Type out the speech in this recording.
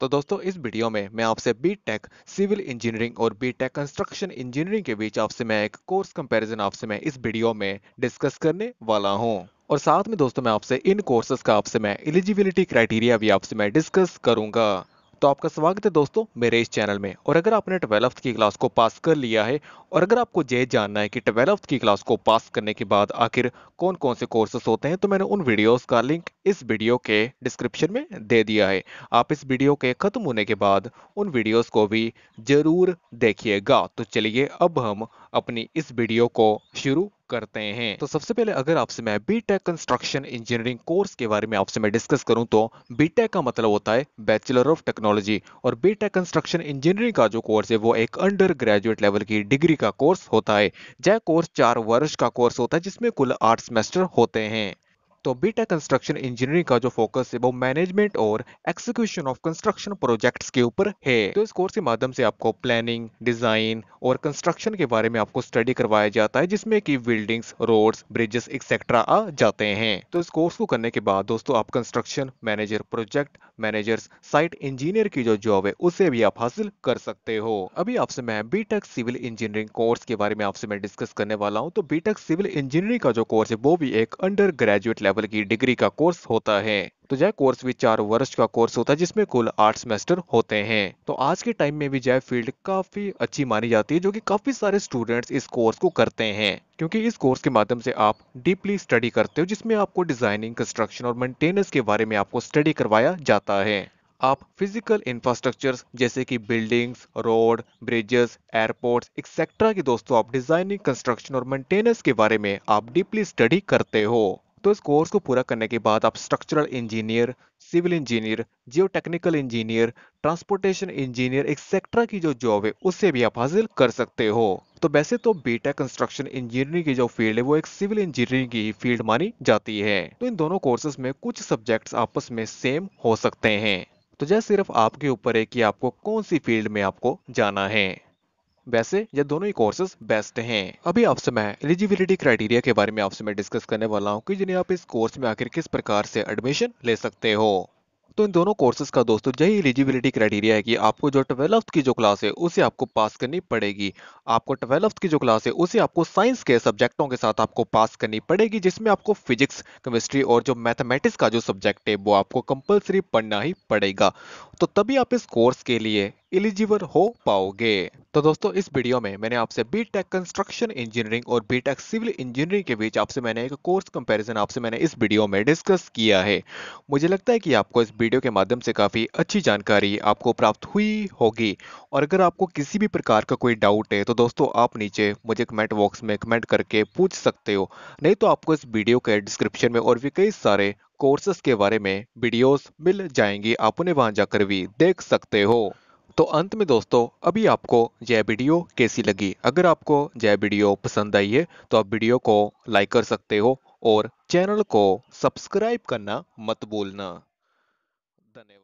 तो दोस्तों इस वीडियो में मैं आपसे बी टेक सिविल इंजीनियरिंग और बी टेक कंस्ट्रक्शन इंजीनियरिंग के बीच आपसे मैं एक कोर्स कंपैरिजन आपसे मैं इस वीडियो में डिस्कस करने वाला हूं और साथ में दोस्तों मैं आपसे इन कोर्सेज का आपसे मैं एलिजिबिलिटी क्राइटेरिया भी आपसे मैं डिस्कस करूंगा तो आपका स्वागत है दोस्तों मेरे इस चैनल में और अगर आपने ट्वेल्थ की क्लास को पास कर लिया है और अगर आपको यह जानना है कि ट्वेल्थ की क्लास को पास करने के बाद आखिर कौन कौन से कोर्सेस होते हैं तो मैंने उन वीडियोस का लिंक इस वीडियो के डिस्क्रिप्शन में दे दिया है आप इस वीडियो के खत्म होने के बाद उन वीडियोज को भी जरूर देखिएगा तो चलिए अब हम अपनी इस वीडियो को शुरू करते हैं तो सबसे पहले अगर आपसे मैं बीटेक कंस्ट्रक्शन इंजीनियरिंग कोर्स के बारे में आपसे मैं डिस्कस करूं तो बीटेक का मतलब होता है बैचलर ऑफ टेक्नोलॉजी और बीटेक कंस्ट्रक्शन इंजीनियरिंग का जो कोर्स है वो एक अंडर ग्रेजुएट लेवल की डिग्री का कोर्स होता है जय कोर्स चार वर्ष का कोर्स होता है जिसमें कुल आठ सेमेस्टर होते हैं तो बीटेक कंस्ट्रक्शन इंजीनियरिंग का जो फोकस है वो मैनेजमेंट और एक्सिक्यूशन ऑफ कंस्ट्रक्शन प्रोजेक्ट्स के ऊपर है तो इस कोर्स के माध्यम से आपको प्लानिंग डिजाइन और कंस्ट्रक्शन के बारे में आपको स्टडी करवाया जाता है जिसमें कि बिल्डिंग्स रोड्स ब्रिजेस एक्सेट्रा आ जाते हैं तो इस कोर्स को करने के बाद दोस्तों आप construction manager project managers site engineer की जो जॉब है उसे भी आप हासिल कर सकते हो अभी आपसे मैं बीटेक सिविल इंजीनियरिंग कोर्स के बारे में आपसे मैं डिस्कस करने वाला हूँ तो बीटेक सिविल इंजीनियरिंग का जो कोर्स है वो भी एक अंडर ग्रेजुएट लेवल की डिग्री का कोर्स होता है तो जय कोर्स भी चार वर्ष का कोर्स होता है जिसमें कुल आठ सेमेस्टर होते हैं तो आज के टाइम में भी जय फील्ड काफी अच्छी मानी जाती है जो कि काफी सारे स्टूडेंट्स इस कोर्स को करते हैं क्योंकि इस कोर्स के माध्यम से आप डीपली स्टडी करते हो जिसमें आपको डिजाइनिंग कंस्ट्रक्शन और मेंटेनेंस के बारे में आपको स्टडी करवाया जाता है आप फिजिकल इंफ्रास्ट्रक्चर जैसे कि buildings road bridges airport et cetera की दोस्तों आप डिजाइनिंग कंस्ट्रक्शन और मेंटेनेंस के बारे में आप डीपली स्टडी करते हो तो इस कोर्स को पूरा करने के बाद आप structural engineer civil engineer geotechnical engineer transportation engineer et cetera की जो जॉब है उससे भी आप हासिल कर सकते हो तो वैसे तो बीटेक कंस्ट्रक्शन इंजीनियरिंग की जो फील्ड है वो एक सिविल इंजीनियरिंग की फील्ड मानी जाती है तो इन दोनों कोर्सेज में कुछ सब्जेक्ट आपस में सेम हो सकते हैं तो यह सिर्फ आपके ऊपर है कि आपको कौन सी फील्ड में आपको जाना है वैसे या दोनों ही कोर्सेज बेस्ट हैं अभी आपसे मैं एलिजिबिलिटी क्राइटेरिया के बारे में आपसे मैं डिस्कस करने वाला हूँ कि जिन्हें आप इस कोर्स में आखिर किस प्रकार से एडमिशन ले सकते हो तो इन दोनों कोर्सेज का दोस्तों यही एलिजिबिलिटी क्राइटेरिया है कि आपको जो ट्वेल्थ की जो क्लास है उसे आपको पास करनी पड़ेगी आपको ट्वेल्थ की जो क्लास है उसे आपको साइंस के सब्जेक्टों के साथ आपको पास करनी पड़ेगी जिसमें आपको फिजिक्स केमिस्ट्री और जो मैथमेटिक्स का जो सब्जेक्ट है वो आपको कंपलसरी पढ़ना ही पड़ेगा तो तभी आप इस कोर्स के लिए एलिजिबल हो पाओगे तो दोस्तों इस वीडियो में मैंने आपसे बी टेक कंस्ट्रक्शन इंजीनियरिंग और बी टेक सिविल इंजीनियरिंग के बीच आपसे मैंने एक कोर्स कंपैरिजन आपसे मैंने इस वीडियो में डिस्कस किया है मुझे लगता है कि आपको इस वीडियो के माध्यम से काफ़ी अच्छी जानकारी आपको प्राप्त हुई होगी और अगर आपको किसी भी प्रकार का कोई डाउट है तो दोस्तों आप नीचे मुझे कमेंट बॉक्स में कमेंट करके पूछ सकते हो नहीं तो आपको इस वीडियो के डिस्क्रिप्शन में और भी कई सारे कोर्सेस के बारे में वीडियोस मिल जाएंगी आप उन्हें वहां जाकर भी देख सकते हो तो अंत में दोस्तों अभी आपको यह वीडियो कैसी लगी अगर आपको यह वीडियो पसंद आई है तो आप वीडियो को लाइक कर सकते हो और चैनल को सब्सक्राइब करना मत भूलना धन्यवाद